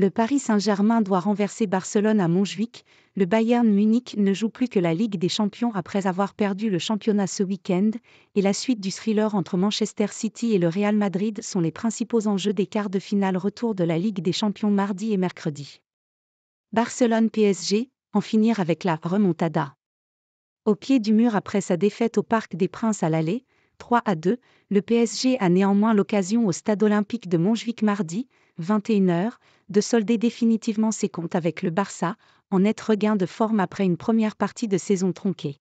le Paris Saint-Germain doit renverser Barcelone à Montjuic, le Bayern Munich ne joue plus que la Ligue des Champions après avoir perdu le championnat ce week-end, et la suite du thriller entre Manchester City et le Real Madrid sont les principaux enjeux des quarts de finale retour de la Ligue des Champions mardi et mercredi. Barcelone-PSG, en finir avec la remontada. Au pied du mur après sa défaite au Parc des Princes à l'aller, 3 à 2, le PSG a néanmoins l'occasion au stade olympique de Montjuic mardi, 21h, de solder définitivement ses comptes avec le Barça, en net regain de forme après une première partie de saison tronquée.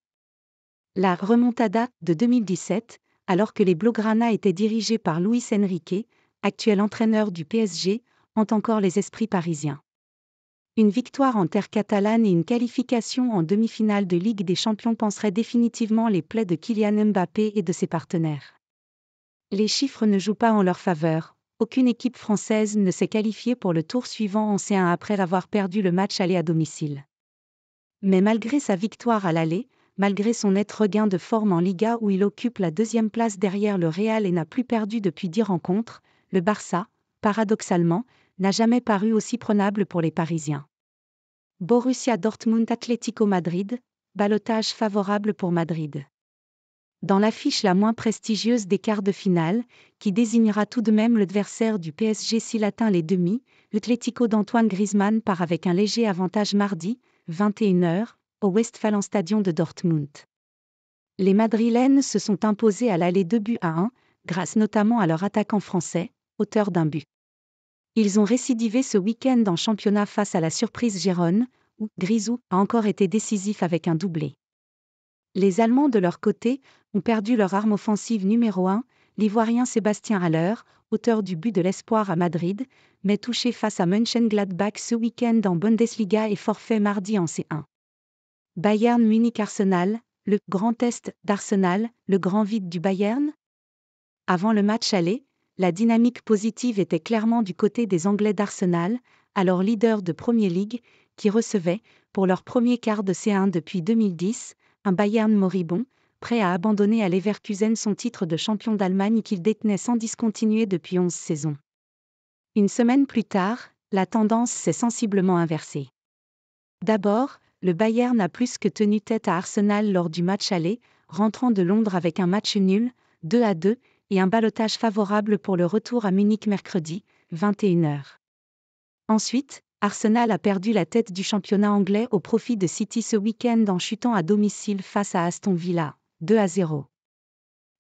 La remontada de 2017, alors que les Blaugrana étaient dirigés par Luis Enrique, actuel entraîneur du PSG, hante encore les esprits parisiens. Une victoire en terre catalane et une qualification en demi-finale de Ligue des Champions penseraient définitivement les plaies de Kylian Mbappé et de ses partenaires. Les chiffres ne jouent pas en leur faveur. Aucune équipe française ne s'est qualifiée pour le tour suivant en C1 après avoir perdu le match aller à domicile. Mais malgré sa victoire à l'aller, malgré son net regain de forme en Liga où il occupe la deuxième place derrière le Real et n'a plus perdu depuis dix rencontres, le Barça, paradoxalement, n'a jamais paru aussi prenable pour les Parisiens. Borussia Dortmund Atlético Madrid, balotage favorable pour Madrid. Dans l'affiche la moins prestigieuse des quarts de finale, qui désignera tout de même l'adversaire du PSG s'il atteint les demi, l'Atlético d'Antoine Griezmann part avec un léger avantage mardi, 21h, au Westfalenstadion de Dortmund. Les Madrilènes se sont imposés à l'aller 2 buts à 1, grâce notamment à leur attaquant français, auteur d'un but. Ils ont récidivé ce week-end en championnat face à la surprise Gérone, où Grisou a encore été décisif avec un doublé. Les Allemands, de leur côté, ont perdu leur arme offensive numéro 1, l'Ivoirien Sébastien Haller, auteur du but de l'espoir à Madrid, mais touché face à Mönchengladbach ce week-end en Bundesliga et forfait mardi en C1. Bayern Munich-Arsenal, le Grand test » d'Arsenal, le grand vide du Bayern Avant le match aller, la dynamique positive était clairement du côté des Anglais d'Arsenal, alors leader de Premier League, qui recevaient, pour leur premier quart de C1 depuis 2010, un Bayern moribond, prêt à abandonner à Leverkusen son titre de champion d'Allemagne qu'il détenait sans discontinuer depuis 11 saisons. Une semaine plus tard, la tendance s'est sensiblement inversée. D'abord, le Bayern a plus que tenu tête à Arsenal lors du match aller, rentrant de Londres avec un match nul, 2 à 2, et un ballotage favorable pour le retour à Munich mercredi, 21h. Ensuite, Arsenal a perdu la tête du championnat anglais au profit de City ce week-end en chutant à domicile face à Aston Villa, 2 à 0.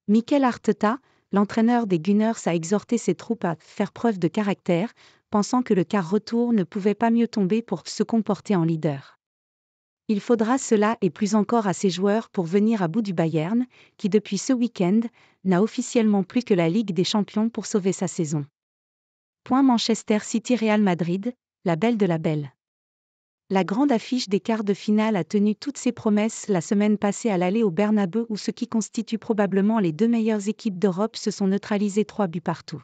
Mikel Arteta, l'entraîneur des Gunners a exhorté ses troupes à faire preuve de caractère, pensant que le quart retour ne pouvait pas mieux tomber pour se comporter en leader. Il faudra cela et plus encore à ses joueurs pour venir à bout du Bayern, qui depuis ce week-end n'a officiellement plus que la Ligue des Champions pour sauver sa saison. Point Manchester City Real Madrid, la belle de la belle. La grande affiche des quarts de finale a tenu toutes ses promesses la semaine passée à l'aller au Bernabeu où ce qui constitue probablement les deux meilleures équipes d'Europe se sont neutralisées trois buts partout.